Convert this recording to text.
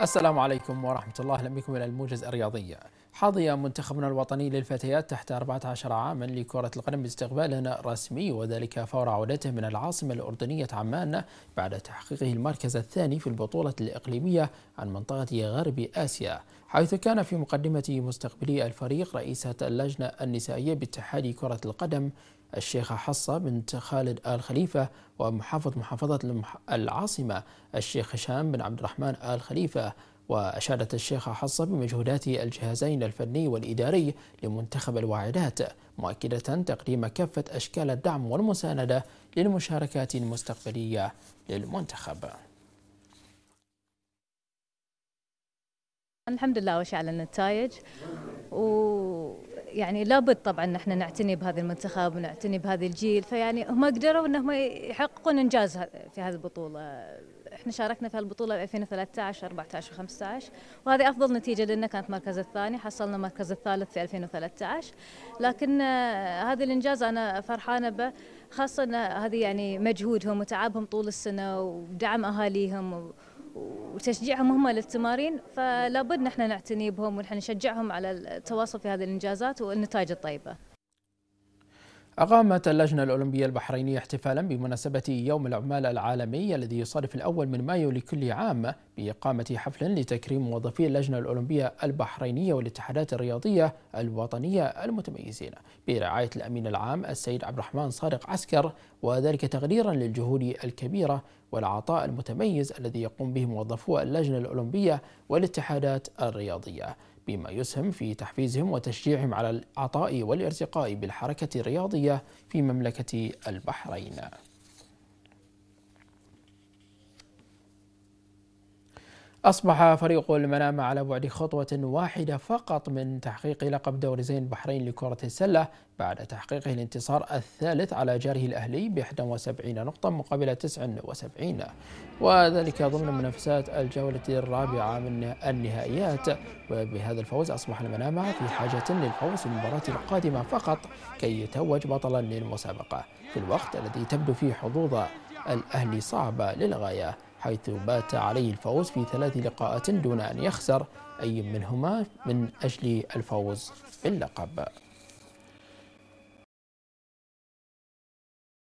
السلام عليكم ورحمة الله أهلا بكم إلى الموجز الرياضية حظي منتخبنا الوطني للفتيات تحت 14 عاما لكرة القدم باستقبال رسمي وذلك فور عودته من العاصمة الأردنية عمان بعد تحقيقه المركز الثاني في البطولة الإقليمية عن منطقة غرب آسيا حيث كان في مقدمة مستقبلي الفريق رئيسة اللجنة النسائية باتحاد كرة القدم الشيخة حصة بنت خالد آل خليفة ومحافظ محافظة العاصمة الشيخ هشام بن عبد الرحمن آل خليفة وأشادت الشيخة حصة بمجهودات الجهازين الفني والإداري لمنتخب الواعدات مؤكدة تقديم كافة أشكال الدعم والمساندة للمشاركات المستقبلية للمنتخب الحمد لله وش على النتائج و يعني لابد طبعا احنا نعتني بهذا المنتخب ونعتني بهذا الجيل فيعني هم قدروا انهم يحققون انجاز في هذه البطوله احنا شاركنا في البطوله ب 2013 14 و15 وهذه افضل نتيجه لنا كانت المركز الثاني حصلنا المركز الثالث في 2013 لكن آه، هذا الانجاز انا فرحانه به خاصه ان هذه يعني مجهودهم وتعبهم طول السنه ودعم اهاليهم وتشجيعهم هم للتمارين فلا بد نحن نعتني بهم ونحن نشجعهم على التواصل في هذه الانجازات والنتائج الطيبه أقامت اللجنة الأولمبية البحرينية احتفالا بمناسبة يوم العمال العالمي الذي يصادف الأول من مايو لكل عام بإقامة حفل لتكريم موظفي اللجنة الأولمبية البحرينية والاتحادات الرياضية الوطنية المتميزين برعاية الأمين العام السيد عبد الرحمن صادق عسكر وذلك تقديرا للجهود الكبيرة والعطاء المتميز الذي يقوم به موظفو اللجنة الأولمبية والاتحادات الرياضية بما يسهم في تحفيزهم وتشجيعهم على العطاء والارتقاء بالحركة الرياضية في مملكة البحرين أصبح فريق المنامة على بعد خطوة واحدة فقط من تحقيق لقب دوري زين البحرين لكرة السلة بعد تحقيقه الانتصار الثالث على جاره الأهلي ب 71 نقطة مقابل 79 وذلك ضمن منافسات الجولة الرابعة من النهائيات وبهذا الفوز أصبح المنامة في حاجة للفوز في المباراة القادمة فقط كي يتوج بطلا للمسابقة في الوقت الذي تبدو فيه حظوظ الأهلي صعبة للغاية حيث بات عليه الفوز في ثلاث لقاءات دون أن يخسر أي منهما من أجل الفوز باللقب